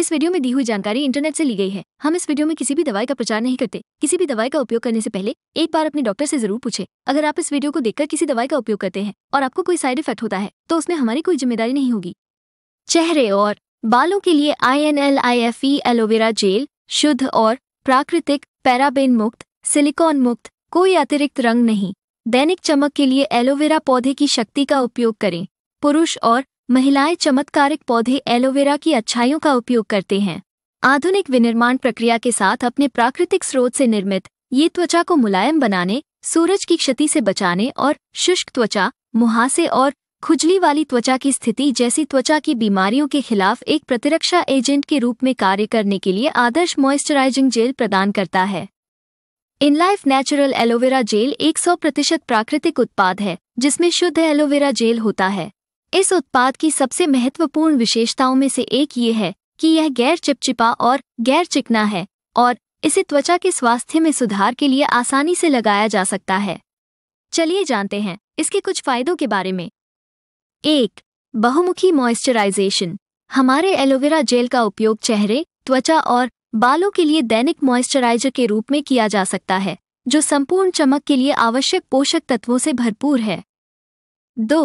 इस वीडियो में दी हुई जानकारी इंटरनेट से ली गई है हम इस वीडियो में किसी भी दवाई का प्रचार नहीं करते किसी भी दवाई का उपयोग करने से पहले एक बार अपने डॉक्टर से जरूर पूछे अगर आप इस वीडियो को देखकर किसी दवाई का उपयोग करते हैं और आपको कोई साइड इफेक्ट होता है तो उसमें हमारी कोई जिम्मेदारी नहीं होगी चेहरे और बालों के लिए I N L I F E aloe vera gel शुद्ध और प्राकृतिक पैराबेन मुक्त सिलिकॉन मुक्त कोई अतिरिक्त रंग नहीं दैनिक चमक के लिए एलोवेरा पौधे की शक्ति का उपयोग करें पुरुष और महिलाएं चमत्कारिक पौधे एलोवेरा की अच्छाइयों का उपयोग करते हैं आधुनिक विनिर्माण प्रक्रिया के साथ अपने प्राकृतिक स्रोत से निर्मित ये त्वचा को मुलायम बनाने सूरज की क्षति से बचाने और शुष्क त्वचा मुहासे और खुजली वाली त्वचा की स्थिति जैसी त्वचा की बीमारियों के खिलाफ एक प्रतिरक्षा एजेंट के रूप में कार्य करने के लिए आदर्श मॉइस्चराइजिंग जेल प्रदान करता है इनलाइफ नेचुरल एलोवेरा जेल 100 प्रतिशत प्राकृतिक उत्पाद है जिसमें शुद्ध एलोवेरा जेल होता है इस उत्पाद की सबसे महत्वपूर्ण विशेषताओं में से एक ये है कि यह गैर चिपचिपा और गैर चिकना है और इसे त्वचा के स्वास्थ्य में सुधार के लिए आसानी से लगाया जा सकता है चलिए जानते हैं इसके कुछ फायदों के बारे में एक बहुमुखी मॉइस्चराइजेशन हमारे एलोवेरा जेल का उपयोग चेहरे त्वचा और बालों के लिए दैनिक मॉइस्चराइजर के रूप में किया जा सकता है जो संपूर्ण चमक के लिए आवश्यक पोषक तत्वों से भरपूर है दो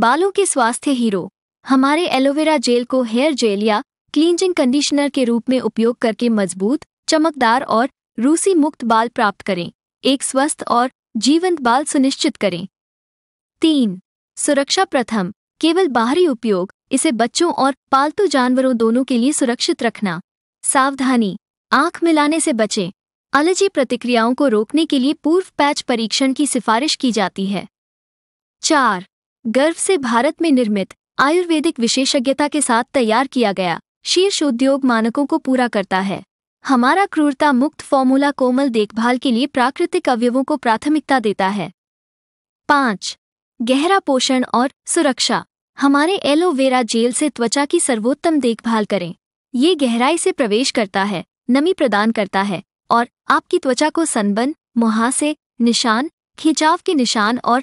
बालों के स्वास्थ्य हीरो हमारे एलोवेरा जेल को हेयर जेल या क्लींजिंग कंडीशनर के रूप में उपयोग करके मजबूत चमकदार और रूसी मुक्त बाल प्राप्त करें एक स्वस्थ और जीवंत बाल सुनिश्चित करें तीन सुरक्षा प्रथम केवल बाहरी उपयोग इसे बच्चों और पालतू जानवरों दोनों के लिए सुरक्षित रखना सावधानी आंख मिलाने से बचें अलर्जी प्रतिक्रियाओं को रोकने के लिए पूर्व पैच परीक्षण की सिफारिश की जाती है चार गर्व से भारत में निर्मित आयुर्वेदिक विशेषज्ञता के साथ तैयार किया गया शीर्ष उद्योग मानकों को पूरा करता है हमारा क्रूरता मुक्त फॉर्मूला कोमल देखभाल के लिए प्राकृतिक अवयवों को प्राथमिकता देता है पाँच गहरा पोषण और सुरक्षा हमारे एलोवेरा जेल से त्वचा की सर्वोत्तम देखभाल करें ये गहराई से प्रवेश करता है नमी प्रदान करता है और आपकी त्वचा को सनबन मुहासे निशान खिंचाव के निशान और